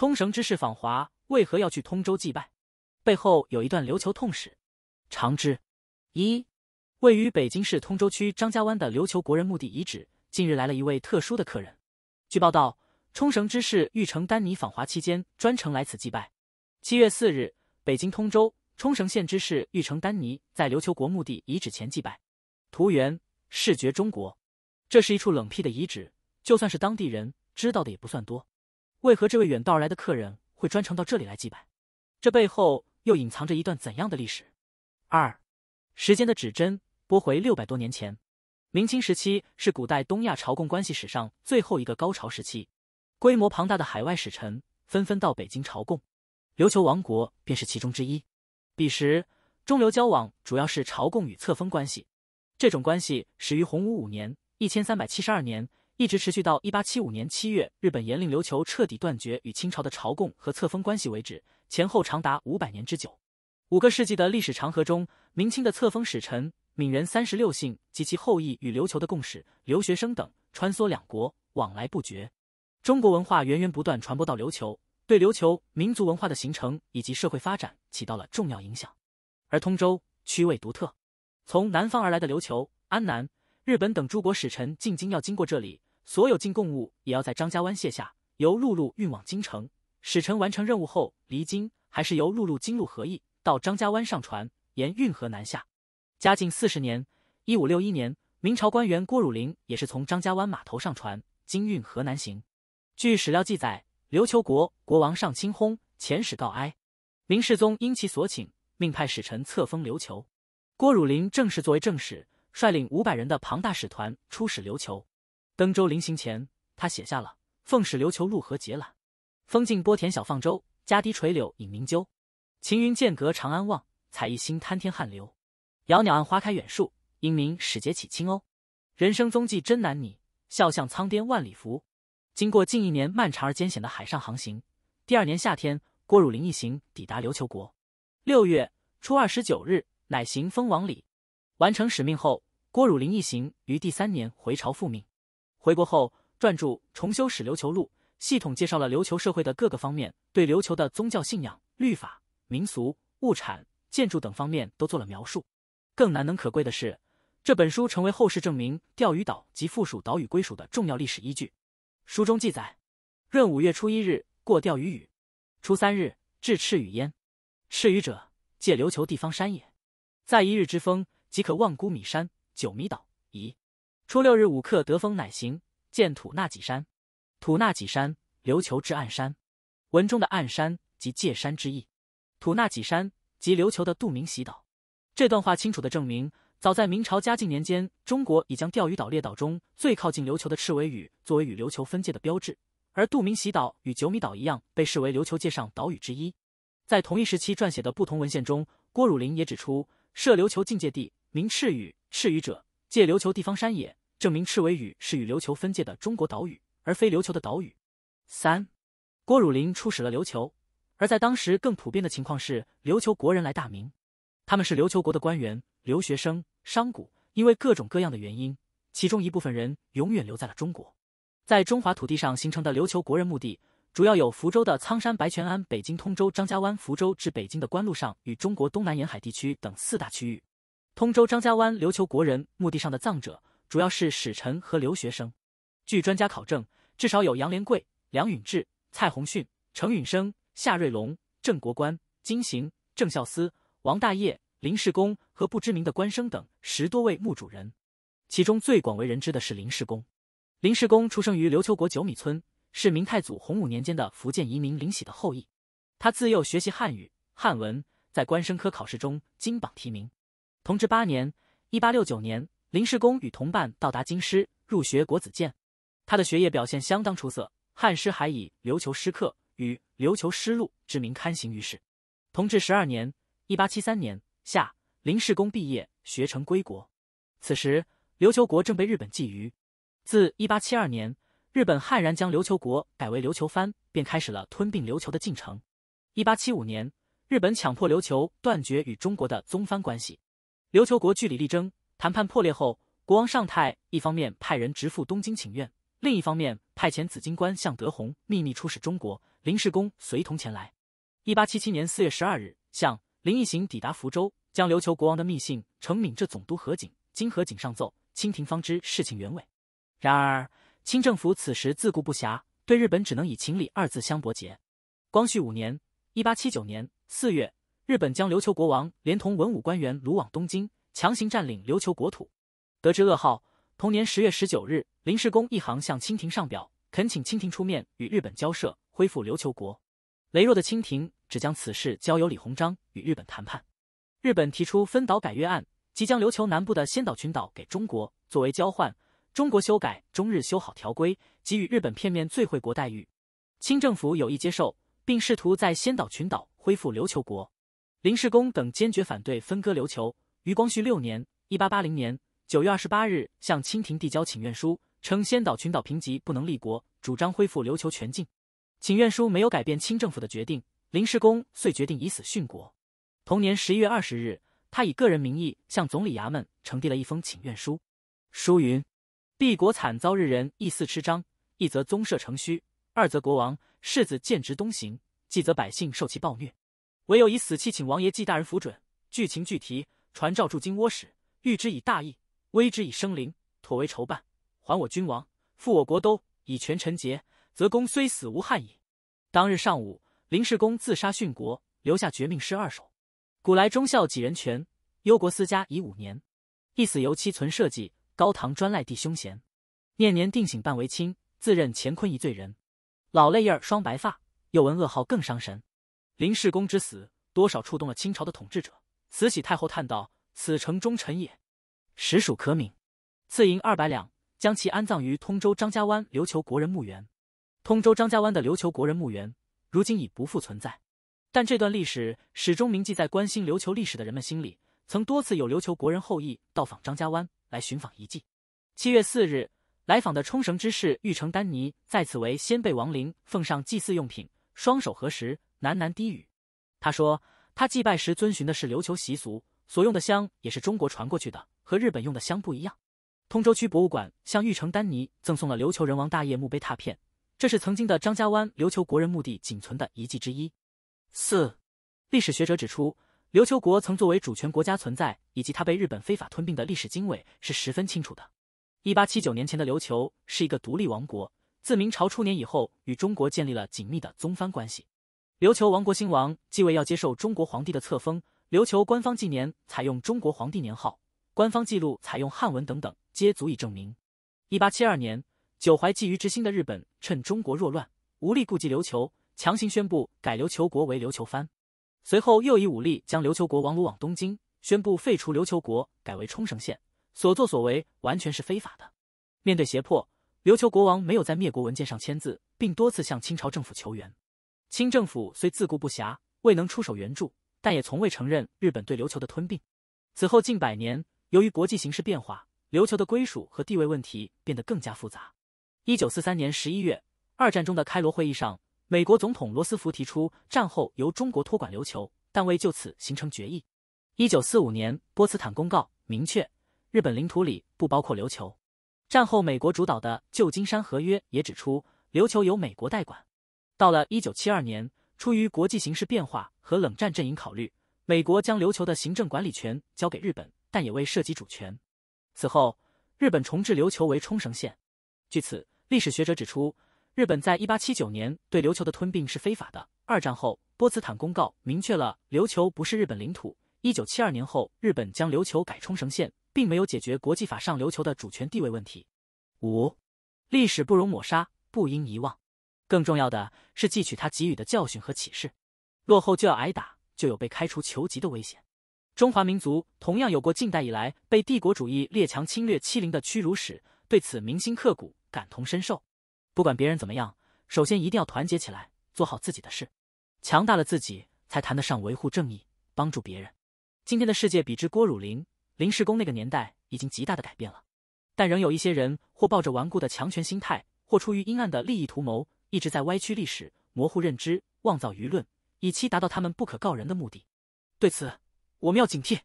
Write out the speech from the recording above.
冲绳之事访华，为何要去通州祭拜？背后有一段琉球痛史，长知。一，位于北京市通州区张家湾的琉球国人墓地遗址，近日来了一位特殊的客人。据报道，冲绳之士玉城丹尼访华期间专程来此祭拜。七月四日，北京通州，冲绳县之士玉城丹尼在琉球国墓地遗址前祭拜。图源视觉中国。这是一处冷僻的遗址，就算是当地人知道的也不算多。为何这位远道而来的客人会专程到这里来祭拜？这背后又隐藏着一段怎样的历史？二，时间的指针拨回六百多年前，明清时期是古代东亚朝贡关系史上最后一个高潮时期，规模庞大的海外使臣纷纷到北京朝贡，琉球王国便是其中之一。彼时，中琉交往主要是朝贡与册封关系，这种关系始于洪武五年（一千三百七十二年）。一直持续到一八七五年七月，日本严令琉球彻底断绝与清朝的朝贡和册封关系为止，前后长达五百年之久。五个世纪的历史长河中，明清的册封使臣、闽人三十六姓及其后裔与琉球的共使、留学生等穿梭两国，往来不绝。中国文化源源不断传播到琉球，对琉球民族文化的形成以及社会发展起到了重要影响。而通州区位独特，从南方而来的琉球、安南、日本等诸国使臣进京要经过这里。所有进贡物也要在张家湾卸下，由陆路运往京城。使臣完成任务后离京，还是由陆路经路河驿到张家湾上船，沿运河南下。嘉靖四十年（一五六一年），明朝官员郭汝霖也是从张家湾码头上船，经运河南行。据史料记载，琉球国国王尚清轰遣使告哀。明世宗因其所请，命派使臣册封琉球。郭汝霖正式作为正使，率领五百人的庞大使团出使琉球。登舟临行前，他写下了《奉使琉球入河结缆，风静波田小放舟，家低垂柳引明鸠。晴云间隔长安望，彩翼星滩天汉流。遥鸟岸花开远树，英明使节起青鸥。人生踪迹真难拟，笑向苍天万里浮。经过近一年漫长而艰险的海上航行，第二年夏天，郭汝霖一行抵达琉球国。六月初二十九日，乃行封王礼。完成使命后，郭汝霖一行于第三年回朝复命。回国后，撰著《重修史琉球录》，系统介绍了琉球社会的各个方面，对琉球的宗教信仰、律法、民俗、物产、建筑等方面都做了描述。更难能可贵的是，这本书成为后世证明钓鱼岛及附属岛屿归属的重要历史依据。书中记载：闰五月初一日过钓鱼屿，初三日至赤屿焉。赤屿者，借琉球地方山也。在一日之风，即可望孤米山、九米岛。初六日午刻得风乃行，见土纳几山，土纳几山琉球至暗山。文中的暗山即界山之意，土纳几山即琉球的杜明喜岛。这段话清楚地证明，早在明朝嘉靖年间，中国已将钓鱼岛列岛中最靠近琉球的赤尾屿作为与琉球分界的标志，而杜明喜岛与九米岛一样，被视为琉球界上岛屿之一。在同一时期撰写的不同文献中，郭汝霖也指出，设琉球境界地名赤屿，赤屿者界琉球地方山也。证明赤尾屿是与琉球分界的中国岛屿，而非琉球的岛屿。三，郭汝霖出使了琉球，而在当时更普遍的情况是琉球国人来大明，他们是琉球国的官员、留学生、商贾，因为各种各样的原因，其中一部分人永远留在了中国，在中华土地上形成的琉球国人墓地，主要有福州的苍山白泉庵、北京通州张家湾、福州至北京的官路上与中国东南沿海地区等四大区域。通州张家湾琉球国人墓地上的葬者。主要是使臣和留学生。据专家考证，至少有杨连贵、梁允志、蔡宏训、程允生、夏瑞龙、郑国官、金行、郑孝思、王大业、林世公和不知名的官生等十多位墓主人。其中最广为人知的是林世公。林世公出生于琉球国九米村，是明太祖洪武年间的福建移民林喜的后裔。他自幼学习汉语、汉文，在官生科考试中金榜题名。同治八年（一八六九年）。林世功与同伴到达京师，入学国子监。他的学业表现相当出色，汉诗还以《琉球诗客》与《琉球诗录》之名刊行于世。同治十二年（一八七三年）夏，林世功毕业学成归国。此时，琉球国正被日本觊觎。自一八七二年，日本悍然将琉球国改为琉球藩，便开始了吞并琉球的进程。一八七五年，日本强迫琉球断绝与中国的宗藩关系。琉球国据理力争。谈判破裂后，国王上太一方面派人直赴东京请愿，另一方面派遣紫金官向德宏秘密出使中国，林世功随同前来。一八七七年四月十二日，向林一行抵达福州，将琉球国王的密信呈闽浙总督何景金何景上奏，清廷方知事情原委。然而，清政府此时自顾不暇，对日本只能以情理二字相驳结。光绪五年（一八七九年）四月，日本将琉球国王连同文武官员掳往东京。强行占领琉球国土，得知噩耗。同年十月十九日，林世功一行向清廷上表，恳请清廷出面与日本交涉，恢复琉球国。羸弱的清廷只将此事交由李鸿章与日本谈判。日本提出分岛改约案，即将琉球南部的仙岛群岛给中国作为交换，中国修改中日修好条规，给予日本片面最惠国待遇。清政府有意接受，并试图在仙岛群岛恢复琉球国。林世功等坚决反对分割琉球。余光绪六年（一八八零年）九月二十八日，向清廷递交请愿书，称仙岛群岛贫瘠，不能立国，主张恢复琉球全境。请愿书没有改变清政府的决定，林世工遂决定以死殉国。同年十一月二十日，他以个人名义向总理衙门呈递了一封请愿书，书云：“帝国惨遭日人，一似吃章，一则宗社成虚；二则国王世子见职东行，既则百姓受其暴虐，唯有以死气请王爷、纪大人辅准，具情具题。”传召驻金窝使，谕之以大义，威之以生灵，妥为筹办，还我君王，复我国都，以全臣节，则公虽死无憾矣。当日上午，林世公自杀殉国，留下绝命诗二首：古来忠孝几人全，忧国思家已五年。一死犹期存社稷，高堂专赖弟兄贤。念年定省半为亲，自认乾坤一罪人。老泪印双白发，又闻噩耗更伤神。林世公之死，多少触动了清朝的统治者。慈禧太后叹道：“此城忠臣也，实属可悯，赐银二百两，将其安葬于通州张家湾琉球国人墓园。通州张家湾的琉球国人墓园如今已不复存在，但这段历史始终铭记在关心琉球历史的人们心里。曾多次有琉球国人后裔到访张家湾来寻访遗迹。七月四日，来访的冲绳之士玉成丹尼在此为先辈亡灵奉上祭祀用品，双手合十，喃喃低语。他说。”他祭拜时遵循的是琉球习俗，所用的香也是中国传过去的，和日本用的香不一样。通州区博物馆向玉成丹尼赠送了琉球人王大业墓碑拓片，这是曾经的张家湾琉球国人墓地仅存的遗迹之一。四，历史学者指出，琉球国曾作为主权国家存在，以及它被日本非法吞并的历史经纬是十分清楚的。一八七九年前的琉球是一个独立王国，自明朝初年以后与中国建立了紧密的宗藩关系。琉球王国新王继位要接受中国皇帝的册封，琉球官方纪年采用中国皇帝年号，官方记录采用汉文等等，皆足以证明。一八七二年，久怀觊觎之心的日本趁中国弱乱，无力顾及琉球，强行宣布改琉球国为琉球藩，随后又以武力将琉球国王掳往东京，宣布废除琉球国，改为冲绳县。所作所为完全是非法的。面对胁迫，琉球国王没有在灭国文件上签字，并多次向清朝政府求援。清政府虽自顾不暇，未能出手援助，但也从未承认日本对琉球的吞并。此后近百年，由于国际形势变化，琉球的归属和地位问题变得更加复杂。一九四三年十一月，二战中的开罗会议上，美国总统罗斯福提出战后由中国托管琉球，但未就此形成决议。一九四五年波茨坦公告明确，日本领土里不包括琉球。战后美国主导的旧金山合约也指出，琉球由美国代管。到了一九七二年，出于国际形势变化和冷战阵营考虑，美国将琉球的行政管理权交给日本，但也未涉及主权。此后，日本重置琉球为冲绳县。据此，历史学者指出，日本在一八七九年对琉球的吞并是非法的。二战后，波茨坦公告明确了琉球不是日本领土。一九七二年后，日本将琉球改冲绳县，并没有解决国际法上琉球的主权地位问题。五，历史不容抹杀，不应遗忘。更重要的是汲取他给予的教训和启示，落后就要挨打，就有被开除球籍的危险。中华民族同样有过近代以来被帝国主义列强侵略欺凌的屈辱史，对此铭心刻骨，感同身受。不管别人怎么样，首先一定要团结起来，做好自己的事，强大了自己，才谈得上维护正义，帮助别人。今天的世界比之郭汝霖、林世功那个年代已经极大的改变了，但仍有一些人或抱着顽固的强权心态，或出于阴暗的利益图谋。一直在歪曲历史、模糊认知、妄造舆论，以期达到他们不可告人的目的。对此，我们要警惕。